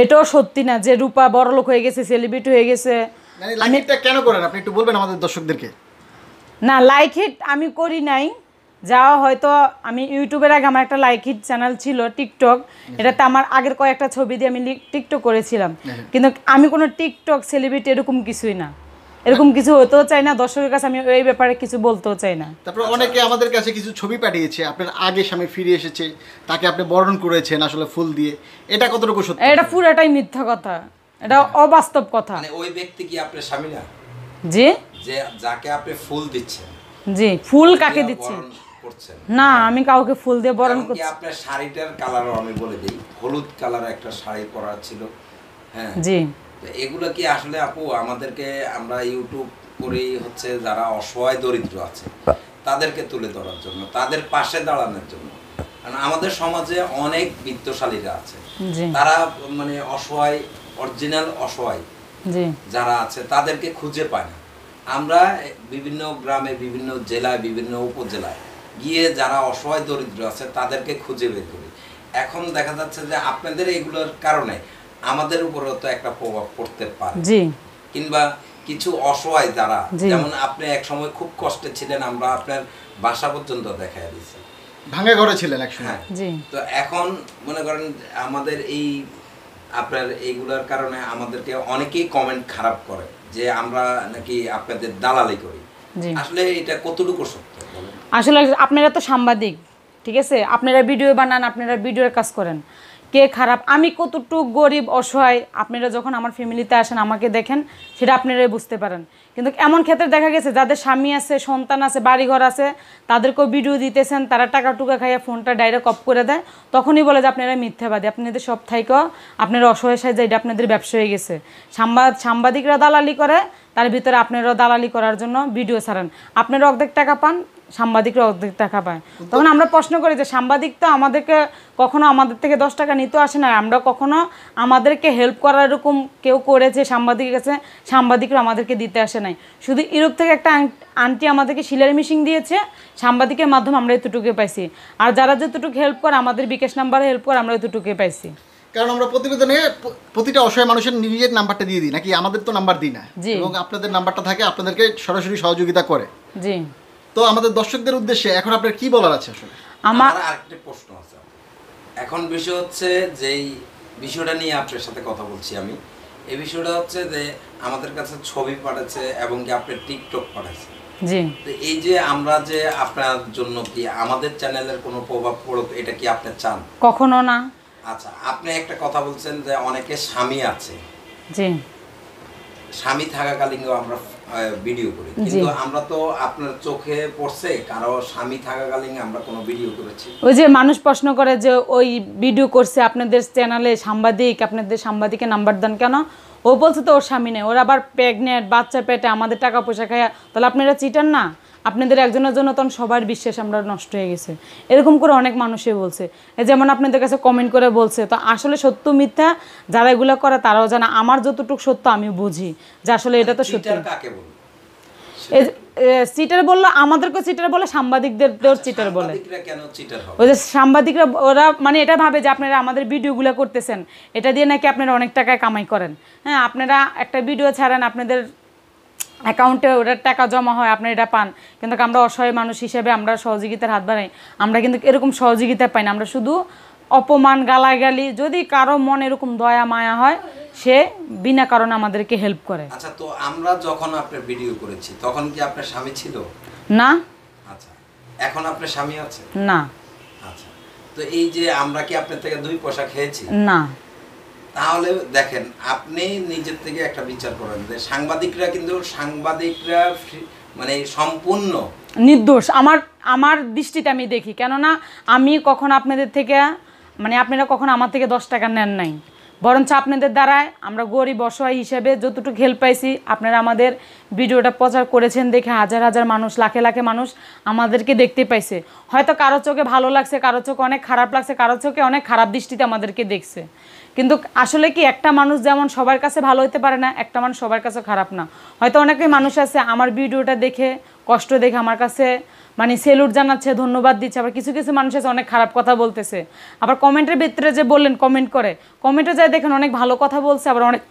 এটাও সত্যি না যে রূপা বড়লোক হয়ে গেছে সেলিব্রিটি হয়ে গেছে মানে লাইক কেন করেন আপনি একটু বলবেন আমাদের দর্শকদেরকে না লাইক হিট আমি করি নাই যাওয়া হয়তো আমি ইউটিউবের আগে আমার একটা লাইক হিট চ্যানেল ছিল টিকটক এটাতে আমার আগের কয়েকটা ছবি দিয়ে আমি টিকটক করেছিলাম হ্যাঁ। কিন্তু আমি কোনো টিকটক সেলিব্রিটি এরকম কিছুই না এরকম কিছু হতেও চাই না দর্শকের কাছে আমি এই ব্যাপারে কিছু বলতেও চাই না তারপর অনেকে আমাদের কাছে কিছু ছবি পাঠিয়েছে আপনার আগে স্বামী ফিরে এসেছে তাকে আপনি বরণ করেছেন আসলে ফুল দিয়ে এটা কতটুকু সত্যি এটা পুরোটাই মিথ্যা কথা এটা হ্যাঁ। অবাস্তব কথা মানে ওই ব্যক্তি কি আপনার স্বামী না জি যে যাকে আপনি ফুল দিচ্ছেন জি ফুল কাকে দিচ্ছেন না আমি কাউকে ফুল দিয়ে বরণ করছি আপনার শাড়িটার কালারও আমি বলে দেই হলুদ কালার একটা শাড়ি পরা ছিল হ্যাঁ জি এগুলো কি আসলে আপু আমাদেরকে আমরা ইউটিউব করেই হচ্ছে যারা অসহায় দরিদ্র আছে তাদেরকে তুলে ধরার জন্য তাদের পাশে দাঁড়ানোর জন্য কারণ আমাদের সমাজে অনেক বিত্তশালীরা আছে তারা মানে অসহায় অরিজিনাল অসহায় যারা আছে তাদেরকে খুঁজে পায় না আমরা বিভিন্ন গ্রামে বিভিন্ন জেলায় বিভিন্ন উপজেলায় গিয়ে যারা অসহায় দরিদ্র আছে তাদেরকে খুঁজে বের করি এখন দেখা যাচ্ছে যে আপনাদের এগুলোর কারণে আমাদের উপরও তো একটা প্রভাব পড়তে পারে কিংবা কিছু অসহায় যারা যেমন আপনি এক সময় খুব কষ্টে ছিলেন আমরা আপনার বাসা পর্যন্ত দেখা দিয়েছি ভাঙে ঘরে ছিলেন এক সময় হ্যাঁ। তো এখন মনে করেন আমাদের এই আপনার এইগুলার কারণে আমাদেরকে অনেকেই কমেন্ট খারাপ করে যে আমরা নাকি আপনাদের দালালি করি আসলে এটা কতটুকু সত্য আসলে আপনারা তো সাংবাদিক ঠিক আছে আপনারা ভিডিও বানান আপনারা ভিডিওর কাজ করেন কে খারাপ আমি কতটুকু গরিব অসহায় আপনারা যখন আমার ফ্যামিলিতে আসেন আমাকে দেখেন সেটা আপনারাই বুঝতে পারেন কিন্তু এমন ক্ষেত্রে দেখা গেছে যাদের স্বামী আছে সন্তান আছে বাড়িঘর আছে তাদেরকেও ভিডিও দিতেছেন তারা টাকা টুকা খাইয়ে ফোনটা ডাইরেক্ট অফ করে দেয় তখনই বলে যে আপনারা মিথ্যাবাদী আপনাদের সব থাইকে আপনার অসহায় সাহায্য এটা আপনাদের ব্যবসা হয়ে গেছে সাংবাদ সাংবাদিকরা দালালি করে তার ভিতরে আপনারাও দালালি করার জন্য ভিডিও ছাড়েন আপনারা অর্ধেক টাকা পান সাংবাদিকরা অর্ধেক টাকা পায় তখন আমরা প্রশ্ন করি যে সাংবাদিক তো আমাদেরকে কখনো আমাদের থেকে দশ টাকা নিতেও আসে না আমরা কখনো আমাদেরকে হেল্প করার এরকম কেউ করেছে সাংবাদিকের কাছে সাংবাদিকরা আমাদেরকে দিতে আসে নাই শুধু ইউরোপ থেকে একটা আন্টি আমাদেরকে শিলের মিশিং দিয়েছে সাংবাদিকের মাধ্যমে আমরা এতটুকু পাইছি আর যারা যতটুকু হেল্প করে আমাদের বিকাশ নাম্বারে হেল্প করে আমরা এতটুকু পাইছি কারণ আমরা প্রতিবেদনে প্রতিটা অসহায় মানুষের নিজের নাম্বারটা দিয়ে দিই নাকি আমাদের তো নাম্বার দিই না এবং আপনাদের নাম্বারটা থাকে আপনাদেরকে সরাসরি সহযোগিতা করে জি তো আমাদের দর্শকদের উদ্দেশ্যে এখন আপনার কি বলার আছে আসলে আমার আরেকটা প্রশ্ন আছে এখন বিষয় হচ্ছে যেই বিষয়টা নিয়ে আপনার সাথে কথা বলছি আমি এই বিষয়টা হচ্ছে যে আমাদের কাছে ছবি পাঠাচ্ছে এবং কি আপনি টিকটক পাঠাচ্ছে জি এই যে আমরা যে আপনার জন্য কি আমাদের চ্যানেলের কোনো প্রভাব পড়ুক এটা কি আপনি চান কখনো না আচ্ছা আপনি একটা কথা বলছেন যে অনেকে স্বামী আছে জি স্বামী থাকাকালীন আমরা ভিডিও করি কিন্তু আমরা তো আপনার চোখে পড়ছে কারো স্বামী থাকাকালীন আমরা কোনো ভিডিও করেছি ওই যে মানুষ প্রশ্ন করে যে ওই ভিডিও করছে আপনাদের চ্যানেলে সাংবাদিক আপনাদের সাংবাদিকের নাম্বার দেন কেন ও বলছে তো ওর স্বামী নেই ওর আবার প্রেগনেন্ট বাচ্চা পেটে আমাদের টাকা পয়সা খায় তাহলে আপনারা চিটান না আপনাদের একজনের জন্য তখন সবার বিশ্বাস আমরা নষ্ট হয়ে গেছে এরকম করে অনেক মানুষই বলছে যেমন আপনাদের কাছে কমেন্ট করে বলছে তো আসলে সত্য মিথ্যা যারা এগুলো করে তারাও জানে আমার যতটুকু সত্য আমি বুঝি যে আসলে এটা তো সত্য চিটার বললো আমাদেরকে চিটার বলে সাংবাদিকদের চিটার আচ্ছা, বলে ওই যে সাংবাদিকরা ওরা মানে এটা ভাবে যে আপনারা আমাদের ভিডিওগুলো করতেছেন এটা দিয়ে নাকি আপনারা অনেক টাকায় কামাই করেন হ্যাঁ আপনারা একটা ভিডিও ছাড়েন আপনাদের অ্যাকাউন্টে ওটার টাকা জমা হয় আপনি এটা পান কিন্তু আমরা অসহায় মানুষ হিসেবে আমরা সহযোগিতার হাত বাড়াই আমরা কিন্তু এরকম সহযোগিতা পাই না আমরা শুধু অপমান গালাগালি যদি কারো মন এরকম দয়া মায়া হয় সে বিনা কারণে আমাদেরকে হেল্প করে আচ্ছা তো আমরা যখন আপনার ভিডিও করেছি তখন কি আপনার স্বামী ছিল না আচ্ছা এখন আপনার স্বামী আছে না আচ্ছা তো এই যে আমরা কি আপনার থেকে দুই পয়সা খেয়েছি না তাহলে দেখেন আপনি নিজের থেকে একটা বিচার করেন যে সাংবাদিকরা কিন্তু সাংবাদিকরা মানে সম্পূর্ণ নির্দোষ আমার আমার দৃষ্টিতে আমি দেখি কেননা আমি কখন আপনাদের থেকে মানে আপনারা কখন আমার থেকে দশ টাকা নেন নাই বরঞ্চ আপনাদের দ্বারায় আমরা গরিব অসহায় হিসেবে যতটুকু হেল্প পাইছি আপনারা আমাদের ভিডিওটা প্রচার করেছেন দেখে হাজার হাজার মানুষ লাখে লাখে মানুষ আমাদেরকে দেখতে পাইছে হয়তো কারো চোখে ভালো লাগছে কারো চোখে অনেক খারাপ লাগছে কারো চোখে অনেক খারাপ দৃষ্টিতে আমাদেরকে দেখছে কিন্তু আসলে কি একটা মানুষ যেমন সবার কাছে ভালো হতে পারে না একটা মানুষ সবার কাছে খারাপ না হয়তো অনেকেই মানুষ আছে আমার ভিডিওটা দেখে কষ্ট দেখে আমার কাছে মানে সেলুট জানাচ্ছে ধন্যবাদ দিচ্ছে আবার কিছু কিছু মানুষ আছে অনেক খারাপ কথা বলতেছে আবার কমেন্টের ভিতরে যে বললেন কমেন্ট করে কমেন্টে যায় দেখেন অনেক ভালো কথা বলছে আবার অনেক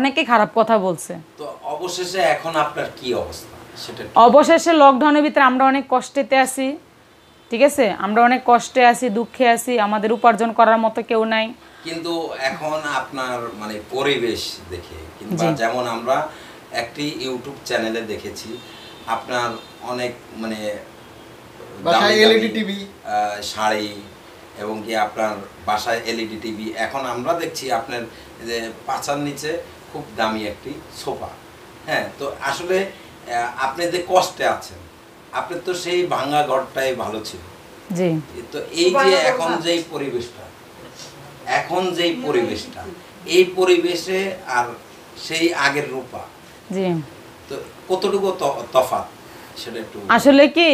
অনেকে খারাপ কথা বলছে তো অবশেষে এখন আপনার কি অবস্থা সেটা অবশেষে লকডাউনের ভিতরে আমরা অনেক কষ্টেতে আছি ঠিক আছে আমরা অনেক কষ্টে আছি দুঃখে আছি আমাদের উপার্জন করার মতো কেউ নাই কিন্তু এখন আপনার মানে পরিবেশ দেখে কিংবা যেমন আমরা একটি ইউটিউব চ্যানেলে দেখেছি আপনার অনেক মানে টিভি শাড়ি এবং কি আপনার বাসায় এলইডি টিভি এখন আমরা দেখছি আপনার যে পাচার নিচে খুব দামি একটি সোফা হ্যাঁ তো আসলে আপনি যে কষ্টে আছেন আপনি তো সেই ভাঙা ঘরটাই ভালো ছিল তো এই যে এখন যে পরিবেশটা এখন যেই পরিবেশটা এই পরিবেশে আর সেই আগের রূপা জি তো কতটুকু তফাত সেটা একটু আসলে কি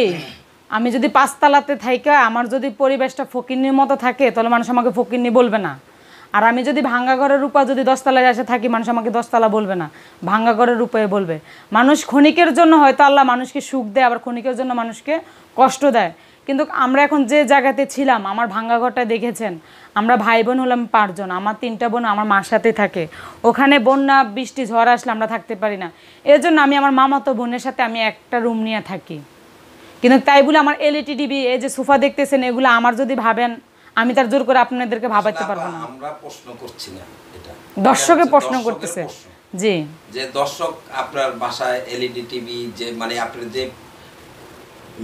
আমি যদি পাঁচতলাতে থাইকা আমার যদি পরিবেশটা ফকিরনির মতো থাকে তাহলে মানুষ আমাকে ফকিরনি বলবে না আর আমি যদি ভাঙ্গা ঘরের রূপা যদি দশতলায় এসে থাকি মানুষ আমাকে দশতলা বলবে না ভাঙ্গা ঘরের রূপায় বলবে মানুষ ক্ষণিকের জন্য হয়তো আল্লাহ মানুষকে সুখ দেয় আবার ক্ষণিকের জন্য মানুষকে কষ্ট দেয় কিন্তু আমরা এখন যে জায়গাতে ছিলাম আমার ভাঙ্গা ঘরটা দেখেছেন আমরা ভাই বোন হলাম পাঁচজন আমার তিনটা বোন আমার মার সাথে থাকে ওখানে বন্যা বৃষ্টি ঝড় আসলে আমরা থাকতে পারি না এর জন্য আমি আমার মামাতো বোনের সাথে আমি একটা রুম নিয়ে থাকি কিন্তু তাই বলে আমার এলইডি টিভি e এই যে সোফা দেখতেছেন এগুলো আমার যদি ভাবেন আমি তার জোর করে আপনাদেরকে ভাবাতে পারবো না আমরা প্রশ্ন করছি না এটা দর্শকে প্রশ্ন করতেছে জি যে দর্শক আপনার বাসায় এলইডি টিভি e যে মানে আপনি যে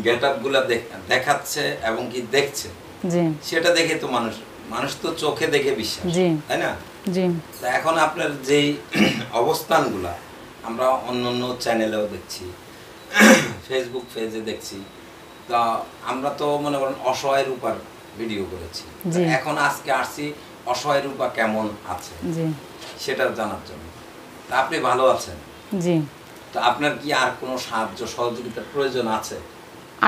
গেট দেখাচ্ছে এবং কি দেখছে সেটা দেখে তো মানুষ মানুষ তো চোখে দেখে বিশ্বাস তাই না এখন আপনার যেই অবস্থানগুলা আমরা অন্য অন্য চ্যানেলেও দেখছি ফেসবুক পেজে দেখছি তা আমরা তো মনে করেন অসহায় রূপার ভিডিও করেছি এখন আজকে আসছি অসহায় রূপা কেমন আছে সেটা জানার জন্য তা আপনি ভালো আছেন জি তো আপনার কি আর কোনো সাহায্য সহযোগিতার প্রয়োজন আছে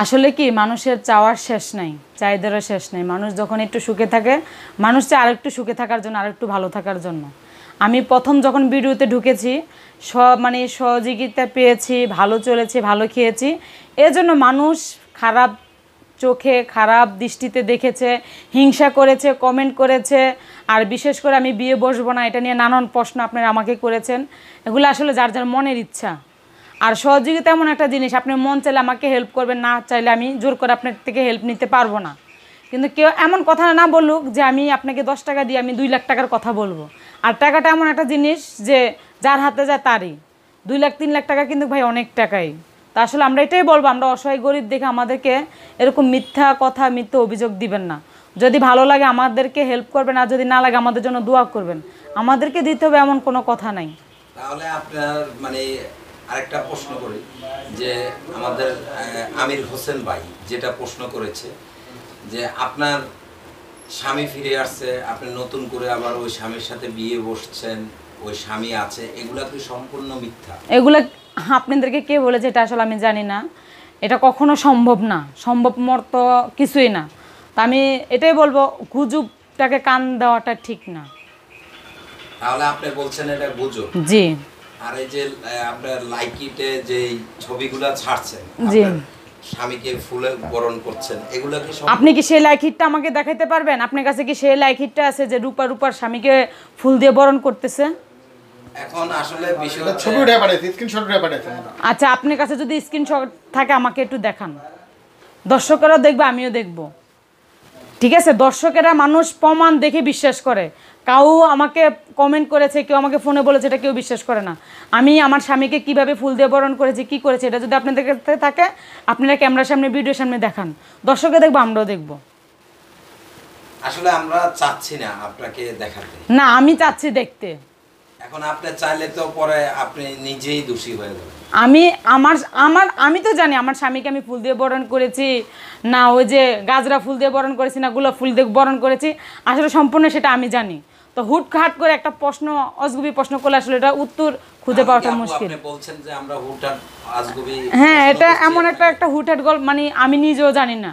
আসলে কি মানুষের চাওয়ার শেষ নাই চাহিদারও শেষ নাই মানুষ যখন একটু সুখে থাকে মানুষ চায় আরেকটু সুখে থাকার জন্য আরেকটু ভালো থাকার জন্য আমি প্রথম যখন ভিডিওতে ঢুকেছি স মানে সহযোগিতা পেয়েছি ভালো চলেছে ভালো খেয়েছি এজন্য মানুষ খারাপ চোখে খারাপ দৃষ্টিতে দেখেছে হিংসা করেছে কমেন্ট করেছে আর বিশেষ করে আমি বিয়ে বসবো না এটা নিয়ে নানান প্রশ্ন আপনারা আমাকে করেছেন এগুলো আসলে যার যার মনের ইচ্ছা আর সহযোগিতা এমন একটা জিনিস আপনি মন চাইলে আমাকে হেল্প করবেন না চাইলে আমি জোর করে আপনার থেকে হেল্প নিতে পারবো না কিন্তু কেউ এমন কথা না বলুক যে আমি আপনাকে দশ টাকা দিয়ে আমি দুই লাখ টাকার কথা বলবো আর টাকাটা এমন একটা জিনিস যে যার হাতে যায় তারই দুই লাখ তিন লাখ টাকা কিন্তু ভাই অনেক টাকাই তা আসলে আমরা এটাই বলবো আমরা অসহায় গরিব দেখে আমাদেরকে এরকম মিথ্যা কথা মিথ্যা অভিযোগ দিবেন না যদি ভালো লাগে আমাদেরকে হেল্প করবেন আর যদি না লাগে আমাদের জন্য দোয়া করবেন আমাদেরকে দিতে হবে এমন কোনো কথা নাই তাহলে আপনার মানে আরেকটা প্রশ্ন করি যে আমাদের আমির হোসেন ভাই যেটা প্রশ্ন করেছে যে আপনার স্বামী ফিরে আসছে আপনি নতুন করে আবার ওই স্বামীর সাথে বিয়ে বসছেন ওই স্বামী আছে এগুলা কি সম্পূর্ণ মিথ্যা এগুলা আপনাদেরকে কে বলেছে এটা আসলে আমি জানি না এটা কখনো সম্ভব না সম্ভব মর্ত কিছুই না তা আমি এটাই বলবো গুজবটাকে কান দেওয়াটা ঠিক না তাহলে আপনি বলছেন এটা গুজব জি আর এই যে আপনার লাইকিতে যে ছবিগুলো ছাড়ছেন জি স্বামীকে ফুলে বরণ করছেন এগুলো কি আপনি কি সেই লাইকিটটা আমাকে দেখাতে পারবেন আপনার কাছে কি সেই লাইকিটটা আছে যে রূপা রূপার স্বামীকে ফুল দিয়ে বরণ করতেছে এখন আসলে ছবি উঠে স্ক্রিনশট উঠে আচ্ছা আপনার কাছে যদি স্ক্রিনশট থাকে আমাকে একটু দেখান দর্শকেরাও দেখবে আমিও দেখব ঠিক আছে দর্শকেরা মানুষ প্রমাণ দেখে বিশ্বাস করে কাউ আমাকে কমেন্ট করেছে কেউ আমাকে ফোনে বলেছে এটা কেউ বিশ্বাস করে না আমি আমার স্বামীকে কিভাবে ফুল দিয়ে বরণ করেছি কি করেছে এটা যদি আপনাদের কাছে থাকে আপনারা ক্যামেরার সামনে ভিডিওর সামনে দেখান দর্শকে দেখবো আমরাও দেখবো আসলে আমরা চাচ্ছি না আপনাকে দেখাতে না আমি চাচ্ছি দেখতে এখন আপনি চাইলে তো পরে আপনি নিজেই দোষী হয়ে যাবেন আমি আমার আমার আমি তো জানি আমার স্বামীকে আমি ফুল দিয়ে বরণ করেছি না ওই যে গাজরা ফুল দিয়ে বরণ করেছি না গোলাপ ফুল দিয়ে বরণ করেছি আসলে সম্পূর্ণ সেটা আমি জানি তো হুটহাট করে একটা প্রশ্ন অজগুবি প্রশ্ন করলে আসলে এটা উত্তর খুঁজে পাওয়াটা মুশকিল হ্যাঁ এটা এমন একটা একটা হুটহাট গল্প মানে আমি নিজেও জানি না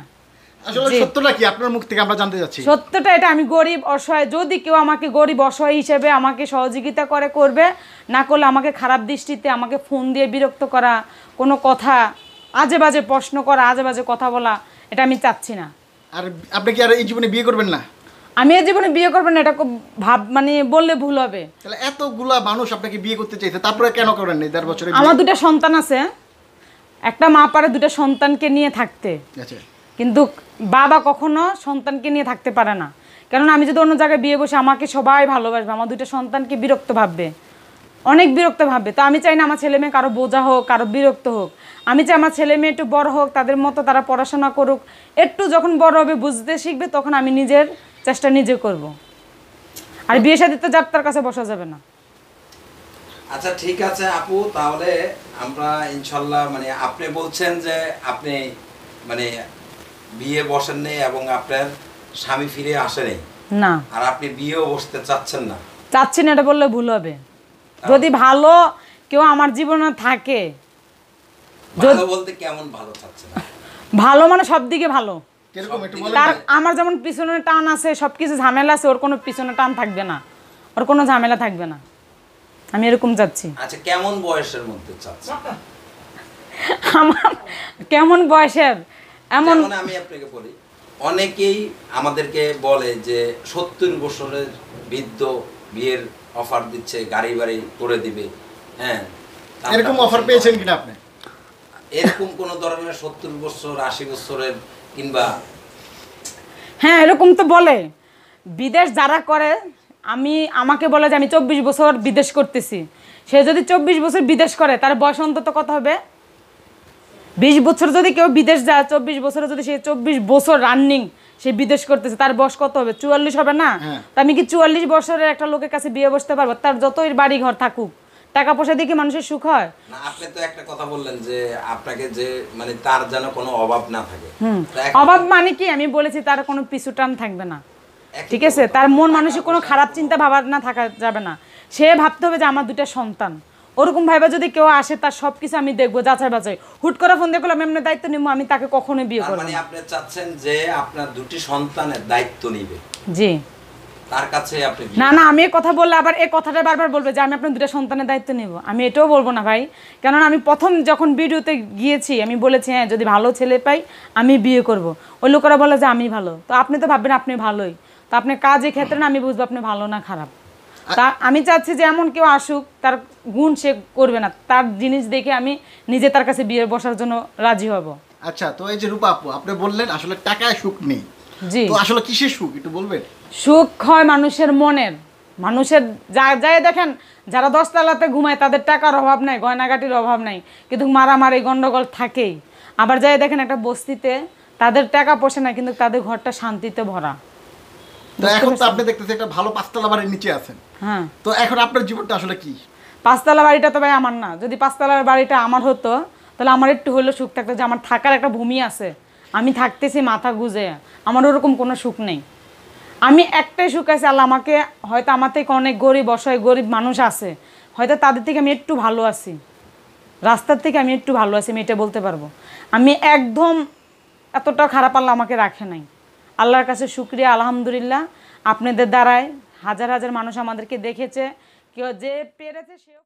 গরিব অসহায় যদি কেউ আমাকে গরিব অসহায় হিসেবে আমাকে সহযোগিতা করে করবে না করলে আমাকে খারাপ দৃষ্টিতে আমাকে ফোন দিয়ে বিরক্ত করা কোনো কথা আজে বাজে প্রশ্ন করা আজে বাজে কথা বলা এটা আমি চাচ্ছি না আর আপনি কি আর এই জীবনে বিয়ে করবেন না আমি এই জীবনে বিয়ে করবেন না এটা ভাব মানে বললে ভুল হবে তাহলে এতগুলা মানুষ আপনাকে বিয়ে করতে চাইছে তারপরে কেন করেন নাই দেড় বছরে আমার দুটো সন্তান আছে একটা মা পারে দুটো সন্তানকে নিয়ে থাকতে আচ্ছা কিন্তু বাবা কখনো সন্তানকে নিয়ে থাকতে পারে না কারণ আমি যদি অন্য জায়গায় বিয়ে বসে আমাকে সবাই ভালোবাসবে আমার দুটো সন্তানকে বিরক্ত ভাববে অনেক বিরক্ত ভাববে তো আমি চাই না আমার ছেলে মেয়ে কারো বোঝা হোক কারো বিরক্ত হোক আমি চাই আমার ছেলে মেয়ে একটু বড় হোক তাদের মতো তারা পড়াশোনা করুক একটু যখন বড় হবে বুঝতে শিখবে তখন আমি নিজের চেষ্টা নিজে করব আর বিয়ে সাথে তো যাত্রার কাছে বসা যাবে না আচ্ছা ঠিক আছে আপু তাহলে আমরা ইনশাল্লাহ মানে আপনি বলছেন যে আপনি মানে বিয়ে বসেন নেই এবং আপনার স্বামী ফিরে আসেনি না আর আপনি বিয়েও বসতে চাচ্ছেন না চাচ্ছেন এটা বললে ভুল হবে যদি ভালো কেউ আমার জীবনে থাকে ভালো বলতে কেমন ভালো চাচ্ছেন ভালো মানে সব দিকে ভালো আমার যেমন পিছনে টান আছে সব কিছু ঝামেলা আছে ওর কোনো পিছনে টান থাকবে না ওর কোনো ঝামেলা থাকবে না আমি এরকম যাচ্ছি আচ্ছা কেমন বয়সের মধ্যে আমার কেমন বয়সের এমন আমি আপনাকে বলি অনেকেই আমাদেরকে বলে যে সত্তর বছরের বৃদ্ধ বিয়ের অফার দিচ্ছে গাড়ি বাড়ি করে দিবে হ্যাঁ এরকম অফার পেয়েছেন কিনা আপনি এরকম কোন ধরনের সত্তর বছর আশি বছরের কিংবা হ্যাঁ এরকম তো বলে বিদেশ যারা করে আমি আমাকে বলে যে আমি চব্বিশ বছর বিদেশ করতেছি সে যদি চব্বিশ বছর বিদেশ করে তার বয়স অন্তত কত হবে বিশ বছর যদি কেউ বিদেশ যায় চব্বিশ বছরে যদি সে চব্বিশ বছর রানিং সে বিদেশ করতেছে তার বয়স কত হবে চুয়াল্লিশ হবে না হ্যাঁ। তা আমি কি চুয়াল্লিশ বছরের একটা লোকের কাছে বিয়ে বসতে পারবো তার যতই বাড়ি ঘর থাকুক টাকা পয়সা দিয়ে কি মানুষের সুখ হয় না আপনি তো একটা কথা বললেন যে আপনাকে যে মানে তার জানো কোনো অভাব না থাকে অভাব মানে কি আমি বলেছি তার কোনো পিছু টান থাকবে না ঠিক আছে তার মন মানুষে কোনো খারাপ চিন্তা ভাবার না থাকা যাবে না সে ভাবতে হবে যে আমার দুটা সন্তান ওরকম ভাইবা যদি কেউ আসে তার সব কিছু আমি দেখবো যাচাই বাছাই হুট করে ফোন দিয়ে করলাম এমনি দায়িত্ব নিবো আমি তাকে কখনোই বিয়ে করবো মানে আপনি চাচ্ছেন যে আপনার দুটি সন্তানের দায়িত্ব নিবে জি না না আমি কথা বললে আবার এই কথাটা বারবার বলবে যে আমি আপনার সন্তানের দায়িত্ব আমি এটাও বলবো না ভাই কেননা আমি প্রথম যখন গিয়েছি আমি বলেছি হ্যাঁ যদি ভালো ছেলে পাই আমি বিয়ে করব ওই লোকেরা বলে যে আমি ভালো তো আপনি তো ভাববেন আপনি ভালোই তো আপনি কাজের ক্ষেত্রে না আমি বুঝবো আপনি ভালো না খারাপ তা আমি চাচ্ছি যে এমন কেউ আসুক তার গুণ সে করবে না তার জিনিস দেখে আমি নিজে তার কাছে বিয়ে বসার জন্য রাজি হব আচ্ছা তো এই যে রূপা আপু আপনি বললেন আসলে টাকায় সুখ নেই তো আসলে কিসের সুখ একটু বলবেন সুখ হয় মানুষের মনের মানুষের যা যাই দেখেন যারা দশতলাতে ঘুমায় তাদের টাকার অভাব নাই গয়নাগাটির অভাব নাই কিন্তু মারামারি গন্ডগোল থাকেই আবার যাই দেখেন একটা বস্তিতে তাদের টাকা পোষে না কিন্তু তাদের ঘরটা শান্তিতে ভরা তো এখন তো আপনি দেখতেছেন একটা ভালো পাঁচতলা বাড়ির নিচে আছেন হ্যাঁ তো এখন আপনার জীবনটা আসলে কি পাঁচতলা বাড়িটা তো ভাই আমার না যদি পাঁচতলা বাড়িটা আমার হতো তাহলে আমার একটু হলেও সুখ থাকতো যে আমার থাকার একটা ভূমি আছে আমি থাকতেছি মাথা গুজে আমার ওরকম কোনো সুখ নেই আমি একটাই সুখ আছে আল্লাহ আমাকে হয়তো আমার থেকে অনেক গরিব অসহায় গরিব মানুষ আছে হয়তো তাদের থেকে আমি একটু ভালো আছি রাস্তার থেকে আমি একটু ভালো আছি আমি এটা বলতে পারবো আমি একদম এতটা খারাপ আল্লাহ আমাকে রাখে নাই আল্লাহর কাছে শুক্রিয়া আলহামদুলিল্লাহ আপনাদের দ্বারায় হাজার হাজার মানুষ আমাদেরকে দেখেছে কেউ যে পেরেছে সেও